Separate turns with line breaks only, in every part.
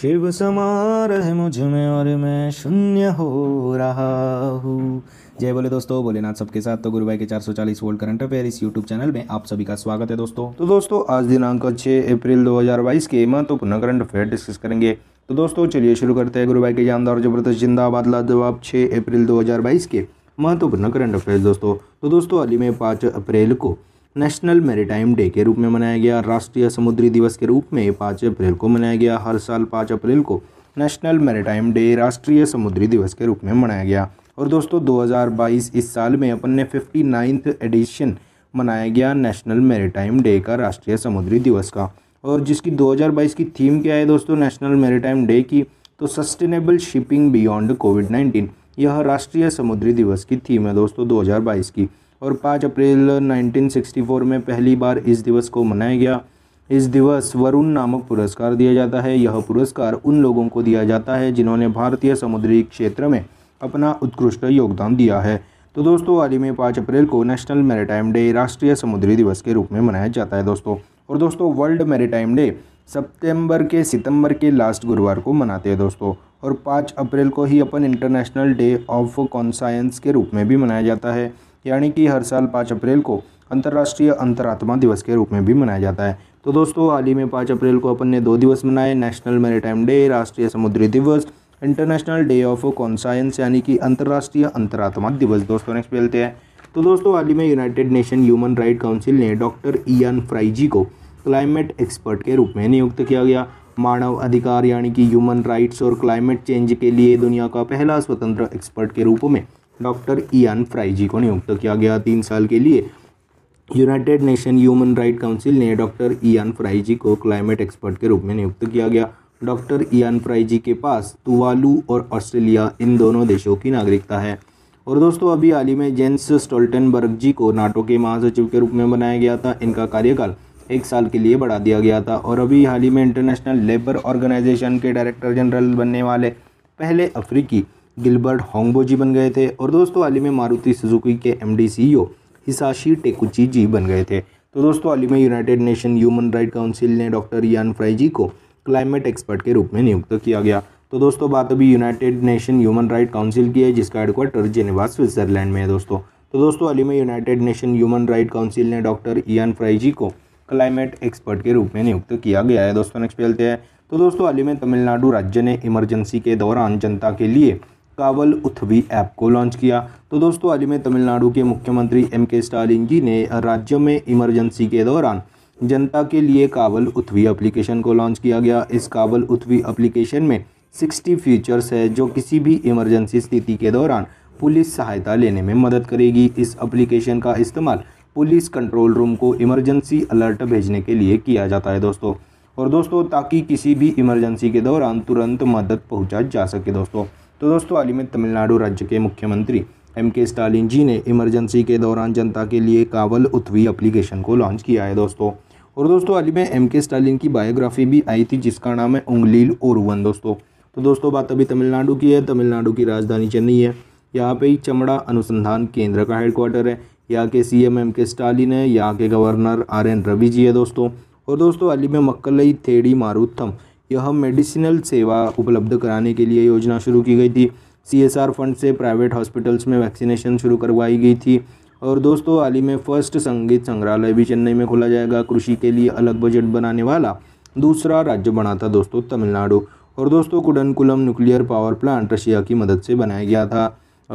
शिव समार है मुझ में और मैं शून्य हो रहा हूँ जय बोले दोस्तों भोलेनाथ सबके साथ तो गुरु भाई के 440 वोल्ट करंट अफेयर इस यूट्यूब चैनल में आप सभी का स्वागत है दोस्तों तो दोस्तों आज दिनांक 6 अप्रैल 2022 के महत्वपूर्ण तो करंट अफेयर डिस्कस करेंगे तो दोस्तों चलिए शुरू करते हैं गुरु भाई के जानदार जबरदस्त जिंदाबाद ला जवाब छः अप्रैल दो के महत्वपूर्ण करंट अफेयर दोस्तों तो दोस्तों अली में पाँच अप्रैल को नेशनल मेरीटाइम डे के रूप में मनाया गया राष्ट्रीय समुद्री दिवस के रूप में पाँच अप्रैल को मनाया गया हर साल पाँच अप्रैल को नेशनल मेरीटाइम डे राष्ट्रीय समुद्री दिवस के रूप में मनाया गया और दोस्तों 2022 इस साल में अपन ने फिफ्टी नाइन्थ एडिशन मनाया गया नेशनल मेरीटाइम डे का राष्ट्रीय समुद्री दिवस का और जिसकी 2022 की थीम क्या है दोस्तों नेशनल मेरीटाइम डे की तो सस्टेनेबल शिपिंग बियॉन्ड कोविड 19 यह राष्ट्रीय समुद्री दिवस की थीम है दोस्तों 2022 की और पाँच अप्रैल 1964 में पहली बार इस दिवस को मनाया गया इस दिवस वरुण नामक पुरस्कार दिया जाता है यह पुरस्कार उन लोगों को दिया जाता है जिन्होंने भारतीय समुद्री क्षेत्र में अपना उत्कृष्ट योगदान दिया है तो दोस्तों हाल ही में पाँच अप्रैल को नेशनल मैरीटाइम डे राष्ट्रीय समुद्री दिवस के रूप में मनाया जाता है दोस्तों और दोस्तों वर्ल्ड मैरीटाइम डे सितंबर के सितंबर के लास्ट गुरुवार को मनाते हैं दोस्तों और पाँच अप्रैल को ही अपन इंटरनेशनल डे ऑफ कॉन्साइंस के रूप में भी मनाया जाता है यानी कि हर साल पाँच अप्रैल को अंतर्राष्ट्रीय अंतरात्मा दिवस के रूप में भी मनाया जाता है तो दोस्तों हाल ही में पाँच अप्रैल को अपन ने दो दिवस मनाए नेशनल मेरीटाइम डे राष्ट्रीय समुद्री दिवस इंटरनेशनल डे ऑफ कॉन्साइंस यानी कि अंतर्राष्ट्रीय अंतरात्मा दिवस दोस्तों नेक्स्ट मिलते हैं तो दोस्तों हाल ही में United nation human right council ने डॉक्टर ईयन फ्राइजी को क्लाइमेट एक्सपर्ट के रूप में नियुक्त किया गया मानव अधिकार यानी कि ह्यूमन राइट्स और क्लाइमेट चेंज के लिए दुनिया का पहला स्वतंत्र एक्सपर्ट के रूप में डॉक्टर इयान फ्राई जी को नियुक्त किया गया तीन साल के लिए United nation human right council ने डॉक्टर इयान फ्राई जी को क्लाइमेट एक्सपर्ट के रूप में नियुक्त किया गया डॉक्टर इयान फ्राई जी के पास तुवालू और ऑस्ट्रेलिया इन दोनों देशों की नागरिकता है और दोस्तों अभी हाल ही में जेंस स्टोल्टनबर्ग जी को नाटो के महासचिव के रूप में बनाया गया था इनका कार्यकाल एक साल के लिए बढ़ा दिया गया था और अभी हाल ही में इंटरनेशनल लेबर ऑर्गेनाइजेशन के डायरेक्टर जनरल बनने वाले पहले अफ्रीकी गिलबर्ट होंगबो जी बन गए थे और दोस्तों हाल ही में मारुति सुजुकी के M D C Hisashi Takeuchi ji बन गए थे तो दोस्तों हाल ही में United nation human right council ने डॉक्टर यान फ्राई जी को क्लाइमेट एक्सपर्ट के रूप में नियुक्त किया गया तो दोस्तों बात अभी United nation human right Council की है जिसका हेडक्वार्टर जेनेवा स्विट्जरलैंड में है दोस्तों तो दोस्तों हाल ही में United nation human right council ने डॉक्टर ईयान फ्राई जी को क्लाइमेट एक्सपर्ट के रूप में नियुक्त किया गया है दोस्तों नेक्स्ट चलते हैं तो दोस्तों हाल ही में तमिलनाडु राज्य ने इमरजेंसी के दौरान जनता के लिए कावल उथवी ऐप को लॉन्च किया तो दोस्तों हाल ही में तमिलनाडु के मुख्यमंत्री एम के स्टालिन जी ने राज्य में इमरजेंसी के दौरान जनता के लिए कावल उथवी एप्लीकेशन को लॉन्च किया गया इस कावल उथवी एप्लीकेशन में 60 फीचर्स है जो किसी भी इमरजेंसी स्थिति के दौरान पुलिस सहायता लेने में मदद करेगी इस अप्लीकेशन का इस्तेमाल पुलिस कंट्रोल रूम को इमरजेंसी अलर्ट भेजने के लिए किया जाता है दोस्तों और दोस्तों ताकि किसी भी इमरजेंसी के दौरान तुरंत मदद पहुंचा जा सके दोस्तों तो दोस्तों हाल ही में तमिलनाडु राज्य के मुख्यमंत्री एम के स्टालिन जी ने इमरजेंसी के दौरान जनता के लिए कावल उथवी एप्लीकेशन को लॉन्च किया है दोस्तों और दोस्तों हाल ही में एम के स्टालिन की बायोग्राफी भी आई थी जिसका नाम है उंगलील ओरवन दोस्तों तो दोस्तों बात अभी तमिलनाडु की है तमिलनाडु की राजधानी चेन्नई है यहाँ पे ही चमड़ा अनुसंधान केंद्र का हेडक्वार्टर है यहाँ के सी एम एम के स्टालिन है यहाँ के गवर्नर आर एन रवि जी है दोस्तों और दोस्तों अली में मक्कलई थेड़ी मारूथम यह मेडिसिनल सेवा उपलब्ध कराने के लिए योजना शुरू की गई थी सीएसआर फंड से प्राइवेट हॉस्पिटल्स में वैक्सीनेशन शुरू करवाई गई थी और दोस्तों हाल ही में फर्स्ट संगीत संग्रहालय भी चेन्नई में खोला जाएगा कृषि के लिए अलग बजट बनाने वाला दूसरा राज्य बना था दोस्तों तमिलनाडु और दोस्तों Kudankulam nuclear power plant Russia की मदद से बनाया गया था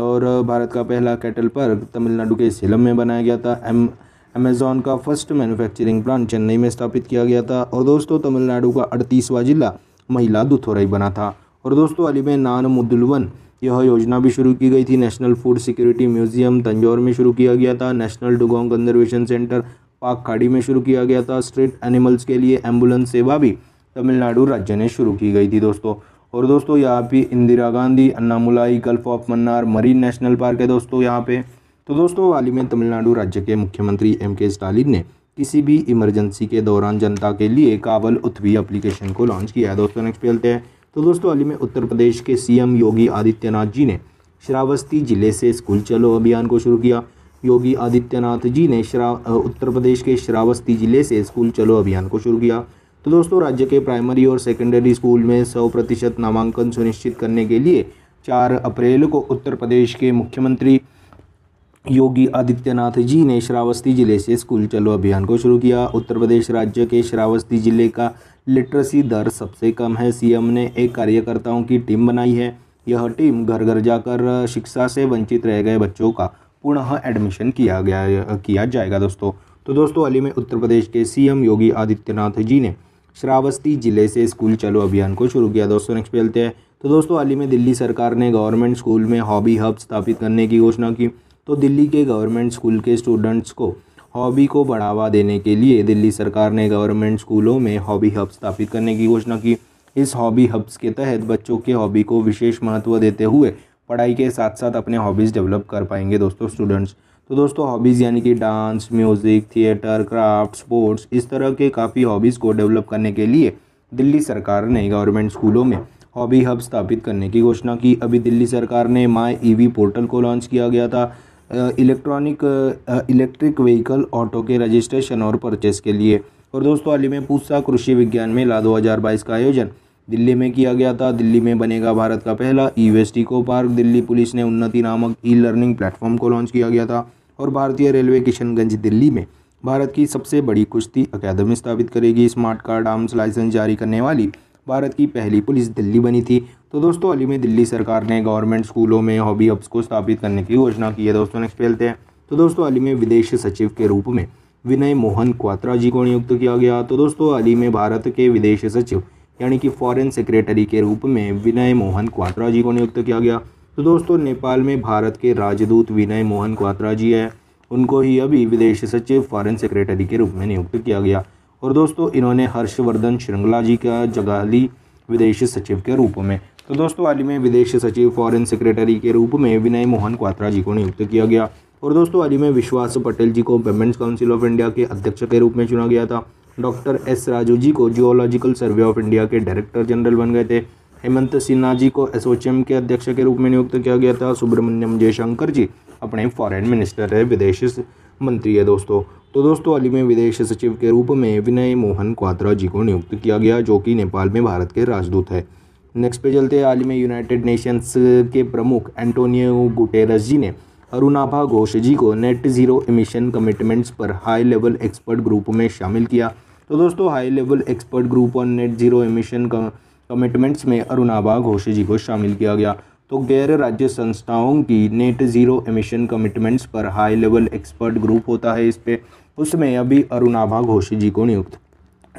और भारत का पहला कैटल पार्क तमिलनाडु के सेलम में बनाया गया था एम अमेज़ॉन का फर्स्ट मैन्युफैक्चरिंग प्लांट चेन्नई में स्थापित किया गया था और दोस्तों तमिलनाडु का अड़तीसवां जिला महिला दुथोराई बना था और दोस्तों अली में नान मुदुलवन यह योजना भी शुरू की गई थी National Food Security Museum Tanjore में शुरू किया गया था नेशनल डुगोंग कंजर्वेशन सेंटर पाक खाड़ी में शुरू किया गया था स्ट्रीट एनिमल्स के लिए एम्बुलेंस सेवा भी तमिलनाडु राज्य ने शुरू की गई थी दोस्तों और दोस्तों यहाँ पे Indira Gandhi Annamalai Gulf of Mannar Marine National Park है दोस्तों यहाँ पे तो दोस्तों हाल ही में तमिलनाडु राज्य के मुख्यमंत्री एम के स्टालिन ने किसी भी इमरजेंसी के दौरान जनता के लिए कावल उथवी एप्लीकेशन को लॉन्च किया है दोस्तों नेक्स्ट पे हैं तो दोस्तों हाल ही में उत्तर प्रदेश के सीएम योगी आदित्यनाथ जी ने श्रावस्ती जिले से स्कूल चलो अभियान को शुरू किया योगी आदित्यनाथ जी ने श्रा उत्तर प्रदेश के श्रावस्ती जिले से स्कूल चलो अभियान को शुरू किया तो दोस्तों राज्य के प्राइमरी और सेकेंडरी स्कूल में सौ प्रतिशत नामांकन सुनिश्चित करने के लिए चार अप्रैल को उत्तर प्रदेश के मुख्यमंत्री योगी आदित्यनाथ जी ने श्रावस्ती जिले से स्कूल चलो अभियान को शुरू किया उत्तर प्रदेश राज्य के श्रावस्ती जिले का लिटरेसी दर सबसे कम है सीएम ने एक कार्यकर्ताओं की टीम बनाई है यह टीम घर घर जाकर शिक्षा से वंचित रह गए बच्चों का पुनः एडमिशन किया गया किया जाएगा दोस्तों तो दोस्तों अली में उत्तर प्रदेश के सीएम योगी आदित्यनाथ जी ने श्रावस्ती जिले से स्कूल चलो अभियान को शुरू किया दोस्तों नेक्स्ट चलते हैं तो दोस्तों अली में दिल्ली सरकार ने गवर्नमेंट स्कूल में हॉबी हब स्थापित करने की घोषणा की तो दिल्ली के गवर्नमेंट स्कूल के स्टूडेंट्स को हॉबी को बढ़ावा देने के लिए दिल्ली सरकार ने गवर्नमेंट स्कूलों में हॉबी हब स्थापित करने की घोषणा की इस हॉबी हब्स के तहत बच्चों के हॉबी को विशेष महत्व देते हुए पढ़ाई के साथ साथ अपने हॉबीज़ डेवलप कर पाएंगे दोस्तों स्टूडेंट्स तो दोस्तों हॉबीज़ यानी कि dance music theatre craft sports इस तरह के काफ़ी हॉबीज़ को डेवलप करने के लिए दिल्ली सरकार ने गवर्नमेंट स्कूलों में हॉबी हब स्थापित करने की घोषणा की अभी दिल्ली सरकार ने माई ईवी पोर्टल को लॉन्च किया गया था इलेक्ट्रॉनिक इलेक्ट्रिक व्हीकल ऑटो के रजिस्ट्रेशन और परचेस के लिए और दोस्तों हाल ही में पूसा कृषि विज्ञान मेला 2022 का आयोजन दिल्ली में किया गया था दिल्ली में बनेगा भारत का पहला E waste eco park Delhi police ने उन्नति नामक ई लर्निंग प्लेटफॉर्म को लॉन्च किया गया था और भारतीय रेलवे किशनगंज दिल्ली में भारत की सबसे बड़ी कुश्ती अकेदमी स्थापित करेगी स्मार्ट कार्ड आर्म्स लाइसेंस जारी करने वाली भारत की पहली पुलिस दिल्ली बनी थी तो दोस्तों अली में दिल्ली सरकार ने गवर्नमेंट स्कूलों में हॉबी हब्स को स्थापित करने की घोषणा की है दोस्तों नेक्स्ट खेलते हैं तो दोस्तों अली में विदेश सचिव के रूप में विनय मोहन क्वात्रा जी को नियुक्त किया गया तो दोस्तों अली में भारत के विदेश सचिव यानी कि फॉरेन सेक्रेटरी के रूप में विनय मोहन क्वात्रा जी को नियुक्त किया गया तो दोस्तों नेपाल में भारत के राजदूत विनय मोहन क्वात्रा जी है उनको ही अभी विदेश सचिव फॉरेन सेक्रेटरी के रूप में नियुक्त किया गया और दोस्तों इन्होंने हर्षवर्धन श्रृंगला जी का जगह ली विदेशी सचिव के रूप में तो दोस्तों हाल ही में विदेश सचिव फॉरेन सेक्रेटरी के रूप में विनय मोहन क्वात्रा जी को नियुक्त किया गया और दोस्तों हाल ही में विश्वास पटेल जी को पेमेंट्स काउंसिल ऑफ इंडिया के अध्यक्ष के रूप में चुना गया था डॉक्टर एस राजू जी को जियोलॉजिकल सर्वे ऑफ इंडिया के डायरेक्टर जनरल बन गए थे हेमंत सिन्हा जी को एसओचएम के अध्यक्ष के रूप में नियुक्त किया गया था सुब्रमण्यम जयशंकर जी अपने फॉरेन मिनिस्टर है विदेश मंत्री है दोस्तों तो दोस्तों हाल ही में विदेश सचिव के रूप में विनय मोहन क्वात्रा जी को नियुक्त किया गया जो कि नेपाल में भारत के राजदूत है नेक्स्ट पे चलते हैं हाल ही में यूनाइटेड नेशंस के प्रमुख एंटोनियो गुटेरस जी ने अरुणाभा घोष जी को नेट ज़ीरो इमिशन कमिटमेंट्स पर हाई लेवल एक्सपर्ट ग्रुप में शामिल किया तो दोस्तों high level expert group on net zero emission commitments में अरुणाभा घोष जी को शामिल किया गया तो गैर राज्य संस्थाओं की नेट ज़ीरो एमिशन कमिटमेंट्स पर हाई लेवल एक्सपर्ट ग्रुप होता है इस पर उसमें अभी अरुणाभा घोष जी को नियुक्त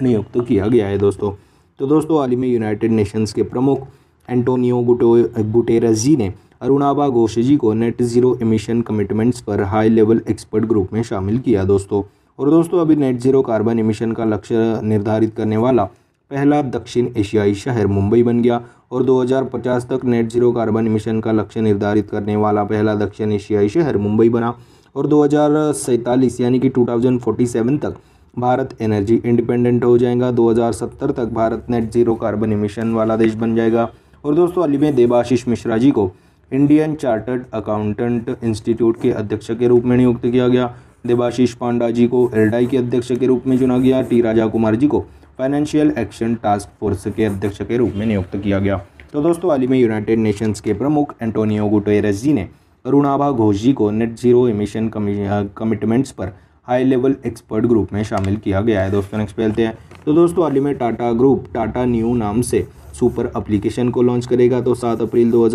नियुक्त तो किया गया है दोस्तों तो दोस्तों हाल ही में यूनाइटेड नेशंस के प्रमुख एंटोनियो गुटो गुटेरस जी ने अरुणाभा घोष जी को नेट ज़ीरो एमिशन कमिटमेंट्स पर हाई लेवल एक्सपर्ट ग्रुप में शामिल किया दोस्तों और दोस्तों अभी नेट ज़ीरो कार्बन एमिशन का लक्ष्य निर्धारित करने वाला पहला दक्षिण एशियाई शहर मुंबई बन गया और 2050 तक नेट जीरो कार्बन मिशन का लक्ष्य निर्धारित करने वाला पहला दक्षिण एशियाई शहर मुंबई बना और दो यानी कि टू तक भारत एनर्जी इंडिपेंडेंट हो जाएगा 2070 तक Bharat net zero carbon emission वाला देश बन जाएगा और दोस्तों अली में देवाशीष मिश्रा जी को इंडियन चार्टर्ड अकाउंटेंट इंस्टीट्यूट के अध्यक्ष के रूप में नियुक्त किया गया देबाशीष पांडा जी को एलडाई के अध्यक्ष के रूप में चुना गया टी राजा कुमार जी को फाइनेंशियल एक्शन टास्क फोर्स के अध्यक्ष के रूप में नियुक्त किया गया तो दोस्तों हाल ही में यूनाइटेड नेशंस के प्रमुख एंटोनियो गुटेरस जी ने अरुणाभा घोष जी को नेट जीरो इमिशन कमिटमेंट्स पर हाई लेवल एक्सपर्ट ग्रुप में शामिल किया गया है दोस्तों नेक्स्ट पहलते हैं तो दोस्तों हाल ही में टाटा ग्रुप टाटा न्यू नाम से सुपर अप्लीकेशन को लॉन्च करेगा तो सात अप्रैल दो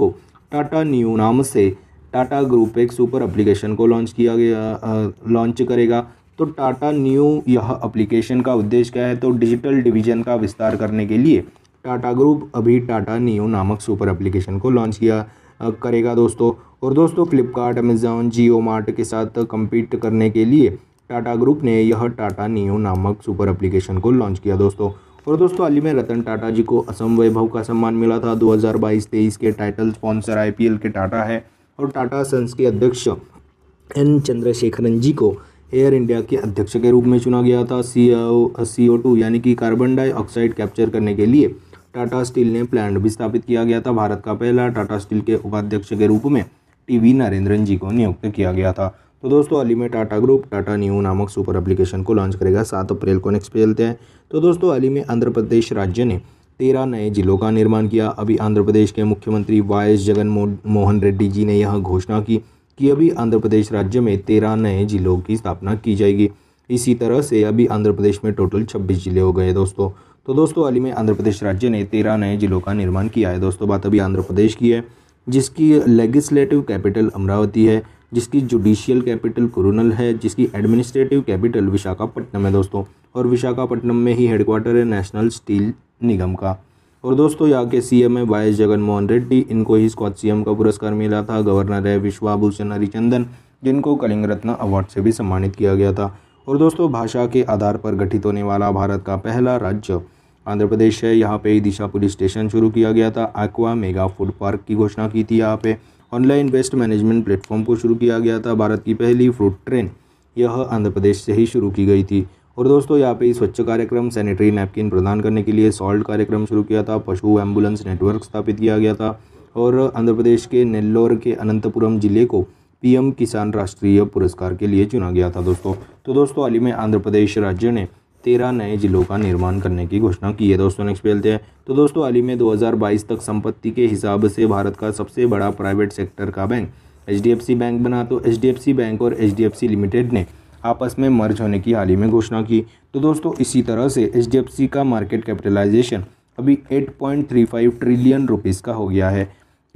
को टाटा न्यू नाम से टाटा ग्रुप एक सुपर अप्लीकेशन को लॉन्च किया गया लॉन्च करेगा तो टाटा न्यू यह एप्लीकेशन का उद्देश्य क्या है तो डिजिटल डिवीजन का विस्तार करने के लिए टाटा ग्रुप अभी टाटा न्यू नामक सुपर एप्लीकेशन को लॉन्च किया करेगा दोस्तों और दोस्तों फ्लिपकार्ट अमेजोन जियो मार्ट के साथ कम्पीट करने के लिए टाटा ग्रुप ने यह टाटा न्यू नामक सुपर एप्लीकेशन को लॉन्च किया दोस्तों और दोस्तों हाल ही में रतन टाटा जी को असम वैभव का सम्मान मिला था 2022-23 के टाइटल स्पॉन्सर आईपीएल के टाटा है और टाटा सन्स के अध्यक्ष एन चंद्रशेखरन जी को एयर इंडिया के अध्यक्ष के रूप में चुना गया था सी सी ओ टू यानी कि कार्बन डाइऑक्साइड कैप्चर करने के लिए टाटा स्टील ने प्लांट भी स्थापित किया गया था भारत का पहला टाटा स्टील के उपाध्यक्ष के रूप में टी वी नरेंद्रन जी को नियुक्त किया गया था तो दोस्तों अली में टाटा ग्रुप टाटा न्यू नामक सुपर एप्लीकेशन को लॉन्च करेगा सात अप्रैल को नेक्स्ट चलते हैं तो दोस्तों अली में आंध्र प्रदेश राज्य ने तेरह नए जिलों का निर्माण किया अभी आंध्र प्रदेश के मुख्यमंत्री वाई एस जगन मोहन रेड्डी जी ने यह घोषणा की कि अभी आंध्र प्रदेश राज्य में तेरह नए जिलों की स्थापना की जाएगी इसी तरह से अभी आंध्र प्रदेश में टोटल छब्बीस जिले हो गए दोस्तों तो दोस्तों हाल ही में आंध्र प्रदेश राज्य ने तेरह नए जिलों का निर्माण किया है दोस्तों बात अभी आंध्र प्रदेश की है जिसकी लेजिस्लेटिव कैपिटल अमरावती है जिसकी जुडिशियल कैपिटल कुरुनल है जिसकी एडमिनिस्ट्रेटिव कैपिटल विशाखापट्टनम है दोस्तों और विशाखापट्टनम में ही हेडक्वार्टर है नेशनल स्टील निगम का और दोस्तों यहाँ के सीएम है वाई एस जगनमोहन रेड्डी इनको ही स्कॉच सीएम का पुरस्कार मिला था गवर्नर है विश्वाभूषण हरिचंदन जिनको कलिंग रत्न अवार्ड से भी सम्मानित किया गया था और दोस्तों भाषा के आधार पर गठित होने वाला भारत का पहला राज्य आंध्र प्रदेश है यहाँ पे ही दिशा पुलिस स्टेशन शुरू किया गया था एक्वा मेगा फूड पार्क की घोषणा की थी यहाँ पे ऑनलाइन वेस्ट मैनेजमेंट प्लेटफॉर्म को शुरू किया गया था भारत की पहली फ्रूट ट्रेन यह आंध्र प्रदेश से ही शुरू की गई थी और दोस्तों यहाँ पे स्वच्छ कार्यक्रम सैनिटरी नैपकिन प्रदान करने के लिए सॉल्ट कार्यक्रम शुरू किया था पशु एम्बुलेंस नेटवर्क स्थापित किया गया था और आंध्र प्रदेश के नेल्लोर के अनंतपुरम जिले को पीएम किसान राष्ट्रीय पुरस्कार के लिए चुना गया था दोस्तों तो दोस्तों हाल ही में आंध्र प्रदेश राज्य ने तेरह नए जिलों का निर्माण करने की घोषणा की है दोस्तों नेक्स्ट बेलते हैं तो दोस्तों हाल ही में 2022 तक संपत्ति के हिसाब से भारत का सबसे बड़ा प्राइवेट सेक्टर का बैंक एच बैंक बना तो एच बैंक और एच लिमिटेड ने आपस में मर्ज होने की हाल ही में घोषणा की तो दोस्तों इसी तरह से एच का मार्केट कैपिटलाइजेशन अभी 8.35 ट्रिलियन रुपीज़ का हो गया है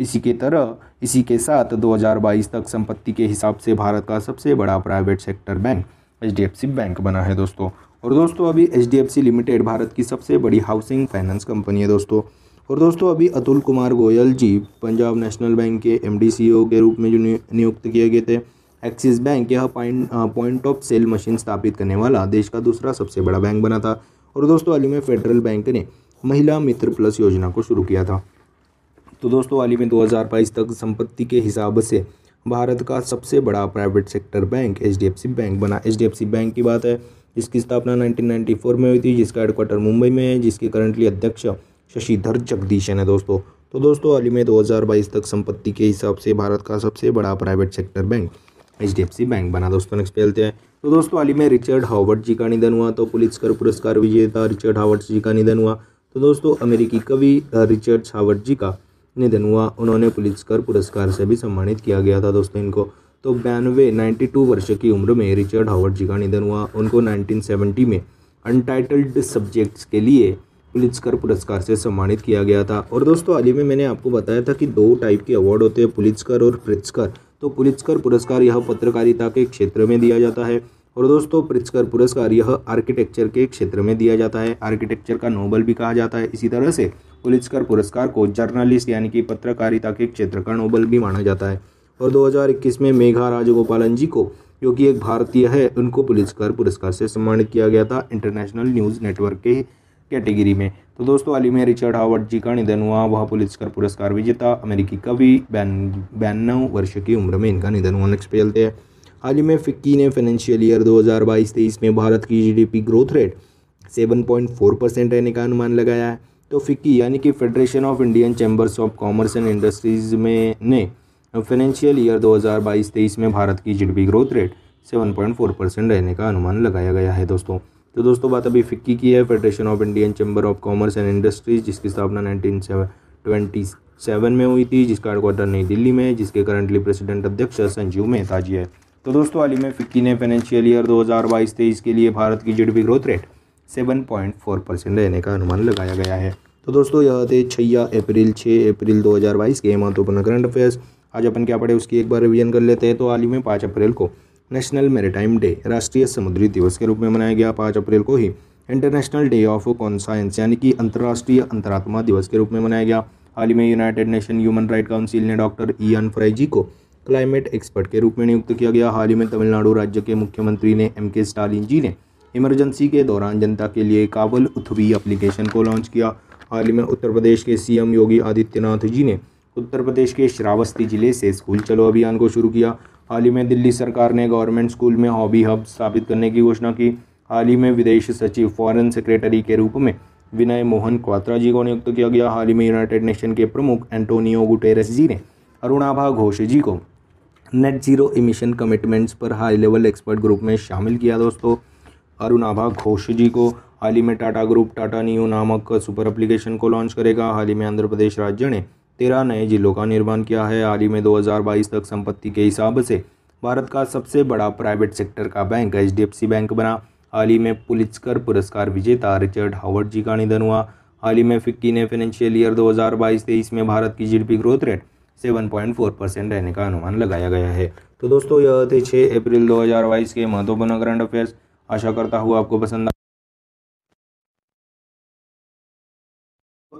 इसी के तरह इसी के साथ 2022 तक संपत्ति के हिसाब से भारत का सबसे बड़ा private sector bank H bank बना है दोस्तों और दोस्तों अभी एच लिमिटेड भारत की सबसे बड़ी हाउसिंग फाइनेंस कंपनी है दोस्तों और दोस्तों अभी अतुल कुमार गोयल जी पंजाब नेशनल बैंक के एम डी e के रूप में जो नियुक्त किए गए थे एक्सिस बैंक यह point point of sale machine स्थापित करने वाला देश का दूसरा सबसे बड़ा बैंक बना था और दोस्तों अली में फेडरल बैंक ने महिला मित्र प्लस योजना को शुरू किया था तो दोस्तों अली में 2022 तक संपत्ति के हिसाब से भारत का सबसे बड़ा private sector bank H bank बना एच बैंक की बात है जिसकी स्थापना 1994 में हुई थी जिसका हेडक्वार्टर मुंबई में है जिसके करंटली अध्यक्ष शशिधर जगदीशन है दोस्तों तो दोस्तों अली में 2022 तक संपत्ति के हिसाब से भारत का सबसे बड़ा private sector bank H D F C bank बना दोस्तों नेक्स्ट खेलते हैं तो दोस्तों हाल ही में रिचर्ड हार्वर्ड जी का निधन हुआ तो पुलिसकर पुरस्कार विजेता रिचर्ड हार्वर्ड जी का निधन हुआ तो दोस्तों अमेरिकी कवि रिचर्ड हार्वर्ड जी का निधन हुआ उन्होंने पुलिसकर पुरस्कार से भी सम्मानित किया गया था दोस्तों इनको तो बयानवे नाइन्टी टू वर्ष की उम्र में रिचर्ड हावर्ड जी का निधन हुआ उनको 1970 में अनटाइटल्ड सब्जेक्ट्स के लिए पुलिस्कर पुरस्कार से सम्मानित किया गया था और दोस्तों हाल ही में मैंने आपको बताया था कि दो टाइप के अवार्ड होते हैं पुलिसकर और प्रित्सकर तो पुलिस्कर पुरस्कार यह पत्रकारिता के क्षेत्र में दिया जाता है और दोस्तों प्रित्सकर पुरस्कार यह आर्किटेक्चर के क्षेत्र में दिया जाता है आर्किटेक्चर का नोबल भी कहा जाता है इसी तरह से पुलिस्कर पुरस्कार को जर्नलिस्ट यानी कि पत्रकारिता के क्षेत्र का नोबल भी माना जाता है और 2021 में मेघा राजगोपालन जी को जो कि एक भारतीय है उनको पुलिस्कर पुरस्कार से सम्मानित किया गया था इंटरनेशनल न्यूज़ नेटवर्क के कैटेगरी में तो दोस्तों अलीमिया में रिचर्ड हावर्ड जी का निधन हुआ वह पुलिसकर पुरस्कार विजेता अमेरिकी कवि बैन बयानवे वर्ष की उम्र में इनका निधन हुआ नेक्स्ट पे चलते हैं हाल ही में फिक्की ने फाइनेंशियल ईयर 2022-23 में भारत की जीडीपी ग्रोथ रेट 7.4 परसेंट रहने का अनुमान लगाया है तो फिक्की यानी कि federation of Indian chambers of commerce and industries में ने फाइनेंशियल ईयर 2022-23 में भारत की जीडीपी ग्रोथ रेट 7.4 परसेंट रहने का अनुमान लगाया गया है दोस्तों तो दोस्तों बात अभी फिक्की की है federation of Indian chamber of commerce and industries जिसकी स्थापना नाइनटीन ट्वेंटी सेवन में हुई थी जिसका हेडक्वार्टर नई दिल्ली में जिसके करंटली प्रेसिडेंट अध्यक्ष संजीव मेहता जी है तो दोस्तों हाल ही में फिक्की ने फाइनेंशियल ईयर 2022-23 के लिए भारत की जीडीपी ग्रोथ रेट 7.4 परसेंट रहने का अनुमान लगाया गया है तो दोस्तों यह थे छैया अप्रैल छः अप्रैल बाईस के महत्वपूर्ण करंट अफेयर्स आज अपन क्या पढ़े उसकी एक बार रिवीजन कर लेते हैं तो हाल ही में पाँच अप्रैल को नेशनल मेरीटाइम डे राष्ट्रीय समुद्री दिवस के रूप में मनाया गया पाँच अप्रैल को ही इंटरनेशनल डे ऑफ कॉन्साइंस यानी कि अंतर्राष्ट्रीय अंतरात्मा दिवस के रूप में मनाया गया हाल ही में United nation human right council ने डॉक्टर ई एन फ्राइजी को क्लाइमेट एक्सपर्ट के रूप में नियुक्त किया गया हाल ही में तमिलनाडु राज्य के मुख्यमंत्री ने एम के स्टालिन जी ने इमरजेंसी के दौरान जनता के लिए काबल उथवी एप्लीकेशन को लॉन्च किया हाल ही में उत्तर प्रदेश के सीएम योगी आदित्यनाथ जी ने उत्तर प्रदेश के श्रावस्ती जिले से स्कूल चलो अभियान को शुरू किया हाल ही में दिल्ली सरकार ने गवर्नमेंट स्कूल में हॉबी हब स्थापित करने की घोषणा की हाल ही में विदेश सचिव फॉरेन सेक्रेटरी के रूप में विनय मोहन क्वात्रा जी को नियुक्त किया गया हाल ही में यूनाइटेड नेशन के प्रमुख एंटोनियो गुटेरस जी ने अरुणाभा घोष जी को नेट जीरो इमिशन कमिटमेंट्स पर हाई लेवल एक्सपर्ट ग्रुप में शामिल किया दोस्तों अरुणाभा घोष जी को हाल ही में टाटा ग्रुप टाटा न्यू नामक सुपर एप्लीकेशन को लॉन्च करेगा हाल ही में आंध्र प्रदेश राज्य ने तेरह नए जिलों का निर्माण किया है हाल ही में 2022 तक संपत्ति के हिसाब से भारत का सबसे बड़ा प्राइवेट सेक्टर का बैंक एच बैंक बना हाल ही में पुलिसकर पुरस्कार विजेता रिचर्ड हावर्ड जी का निधन हुआ हाल ही में फिक्की ने फाइनेंशियल ईयर 2022-23 में भारत की जीडीपी ग्रोथ रेट 7.4 परसेंट रहने का अनुमान लगाया गया है तो दोस्तों यह थे 6 अप्रैल 2022 के महत्वपूर्ण करंट अफेयर्स आशा करता हूँ आपको पसंद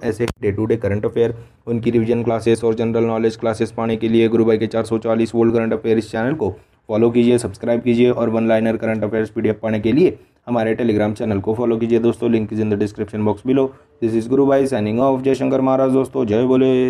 ऐसे day to day current affair उनकी रिवीजन क्लासेस और जनरल नॉलेज क्लासेस पाने के लिए गुरु भाई के चार सौ चालीस वोल्ट करंट अफेयर इस चैनल को फॉलो कीजिए सब्सक्राइब कीजिए और one liner current affairs PDF पाने के लिए हमारे टेलीग्राम चैनल को फॉलो कीजिए दोस्तों link is in the description box below this is Guru Bhai signing off Jaishankar महाराज दोस्तों जय बोले